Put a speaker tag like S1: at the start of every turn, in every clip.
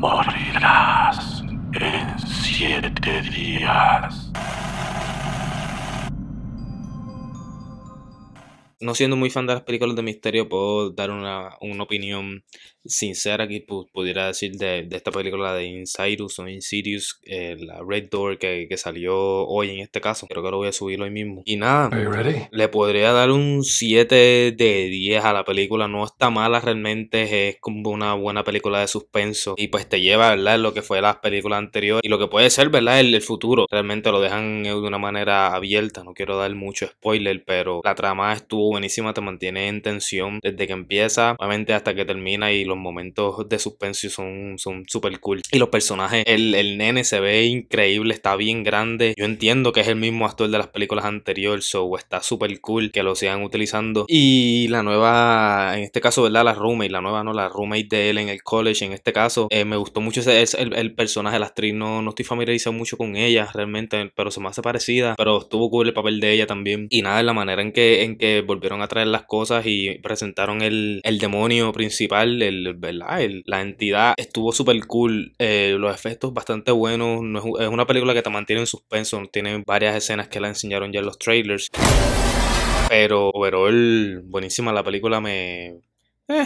S1: morirás en siete días. no siendo muy fan de las películas de misterio, puedo dar una, opinión sincera que pudiera decir de, esta película de Insidious o Insidious, eh, la Red Door que, salió hoy en este caso. Creo que lo voy a subir hoy mismo. Y nada, le podría dar un 7 de 10 a la película. No está mala realmente, es como una buena película de suspenso. Y pues te lleva, ¿verdad? Lo que fue la película anterior y lo que puede ser, ¿verdad? El, el futuro. Realmente lo dejan de una manera abierta. No quiero dar mucho spoiler, pero la trama estuvo buenísima, te mantiene en tensión desde que empieza, obviamente hasta que termina y los momentos de suspenso son súper cool. Y los personajes, el, el nene se ve increíble, está bien grande. Yo entiendo que es el mismo actor de las películas anteriores, so está súper cool que lo sigan utilizando. Y la nueva, en este caso, ¿verdad? La roommate, la nueva, no, la roommate de él en el college, en este caso, eh, me gustó mucho ese, el, el, personaje, la actriz, no, no estoy familiarizado mucho con ella realmente, pero se me hace parecida, pero estuvo cool el papel de ella también. Y nada, la manera en que, en que volvió volvieron a traer las cosas y presentaron el, demonio principal, el, la entidad estuvo súper cool, eh, los efectos bastante buenos, no es, es una película que te mantiene en suspenso, tiene varias escenas que la enseñaron ya en los trailers. Pero overall, buenísima la película, me... Eh,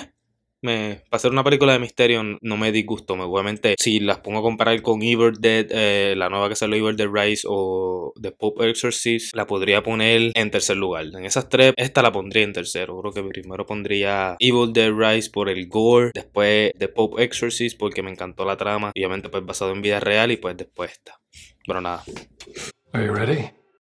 S1: me, para hacer una película de misterio no me disgustó. Obviamente, si las pongo a comparar con Evil Dead, eh, la nueva que salió Evil Dead Rise o The Pop Exorcist, la podría poner en tercer lugar. En esas tres, esta la pondría en tercero. Creo que primero pondría Evil Dead Rise por el gore, después The Pop Exorcist porque me encantó la trama, obviamente pues basado en vida real y pues después esta. Pero nada. ¿Estás listo?